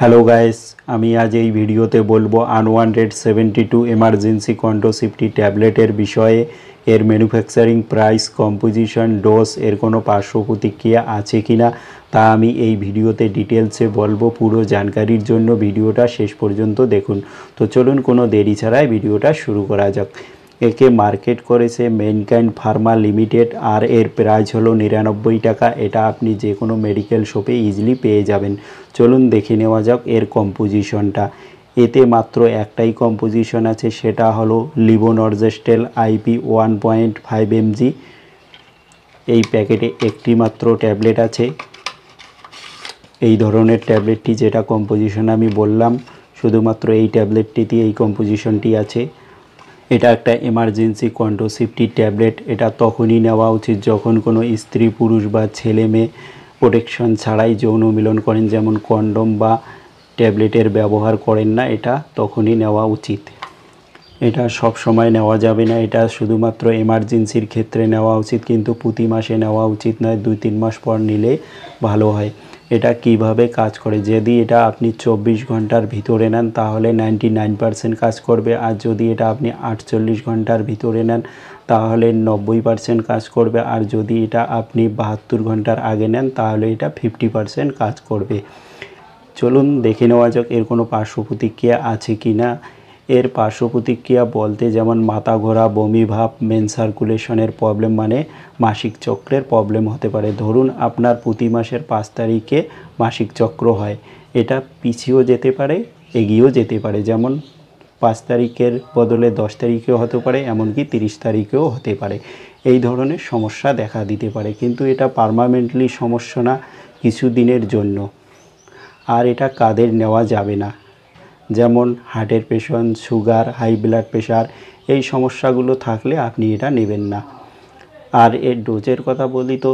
hello guys আমি আজ এই ভিডিওতে বলবো unwanted seventy two emergency contraceptive ট্যাবলেটের বিষয়ে এর ম্যানুফ্যাকচারিং প্রাইস কম্পোজিশন ডোজ এর কোনো পার্শ্ব প্রতিক্রিয়া আছে কি না তা আমি এই ভিডিওতে ডিটেলসে বলবো পুরো জানকারির জন্য ভিডিওটা শেষ পর্যন্ত দেখুন তো চলুন কোনো দেরি ছাড়াই ভিডিওটা শুরু করা যাক একে মার্কেট করেছে মেনকাইন ফার্মা লিমিটেড আর এর প্রাইস হলো নিরানব্বই টাকা এটা আপনি যে কোনো মেডিকেল শপে ইজিলি পেয়ে যাবেন চলুন দেখে নেওয়া যাক এর কম্পোজিশনটা এতে মাত্র একটাই কম্পোজিশন আছে সেটা হলো levonorgestrel IP one point five mg এই প্যাকেটে একটি মাত্র ট্যাবলেট আছে এই ধরনের ট্যাবলেটটি যেটা কম্পোজিশন আমি বললাম শুধুমাত্র এই ট্যাবলেটটিতে এই কম্পোজিশনটি আছে এটা একটা এমার্জেন্সি কন্ট্রোসেপটিভ ট্যাবলেট এটা তখনই নেওয়া উচিত যখন কোনো স্ত্রী পুরুষ বা ছেলে মেয়ে প্রোটেকশন ছাড়াই যৌন মিলন করেন যেমন কন্ডম বা ট্যাবলেটের ব্যবহার করেন না এটা তখনই নেওয়া উচিত এটা সব সময় নেওয়া যাবে না এটা শুধুমাত্র এমার্জেন্সির ক্ষেত্রে নেওয়া উচিত কিন্তু প্রতি মাসে নেওয়া উচিত নয় দুই তিন মাস পর নিলে ভালো হয় এটা কিভাবে কাজ করে যদি এটা আপনি চব্বিশ ঘন্টার ভিতরে নেন তাহলে নাইনটি কাজ করবে আর যদি এটা আপনি আটচল্লিশ ঘন্টার ভিতরে নেন তাহলে নব্বই পার্সেন্ট কাজ করবে আর যদি এটা আপনি বাহাত্তর ঘন্টার আগে নেন তাহলে এটা ফিফটি পার্সেন্ট কাজ করবে চলুন দেখে নেওয়া যাক এর কোনো পার্শ্ব প্রতিক্রিয়া আছে কি না এর পার্শ্ব প্রতিক্রিয়া বলতে যেমন মাথা ঘোরা বমি ভাব মেন সার্কুলেশনের প্রবলেম মানে মাসিক চক্রের প্রবলেম হতে পারে ধরুন আপনার প্রতি মাসের পাঁচ তারিখে মাসিক চক্র হয় এটা পিছিয়েও যেতে পারে এগিয়েও যেতে পারে যেমন পাঁচ তারিখের বদলে দশ তারিখেও হতে পারে এমনকি তিরিশ তারিখেও হতে পারে এই ধরনের সমস্যা দেখা দিতে পারে কিন্তু এটা পারমানেন্টলি সমস্যা না কিছু দিনের জন্য আর এটা কাদের নেওয়া যাবে না যেমন হার্টের patient sugar high blood pressure এই সমস্যাগুলো থাকলে আপনি এটা নেবেন না আর এর ডোজের কথা বলি তো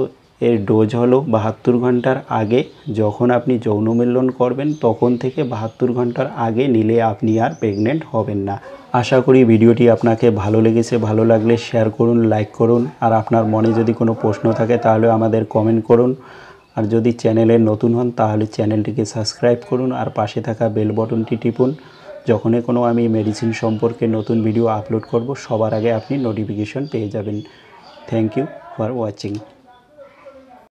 এর ডোজ হলো বাহাত্তর ঘন্টার আগে যখন আপনি যৌন মিলন করবেন তখন থেকে বাহাত্তর ঘন্টার আগে নিলে আপনি আর প্রেগনেন্ট হবেন না আশা করি ভিডিওটি আপনাকে ভালো লেগেছে ভালো লাগলে শেয়ার করুন লাইক করুন আর আপনার মনে যদি কোনো প্রশ্ন থাকে তাহলে আমাদের কমেন্ট করুন আর যদি চ্যানেলে নতুন হন তাহলে চ্যানেলটিকে সাবস্ক্রাইব করুন আর পাশে থাকা বেল বটনটি টিপুন যখনই কোনো আমি মেডিসিন সম্পর্কে নতুন ভিডিও আপলোড করব সবার আগে আপনি নোটিফিকেশন পেয়ে যাবেন থ্যাংক ইউ ফর ওয়াচিং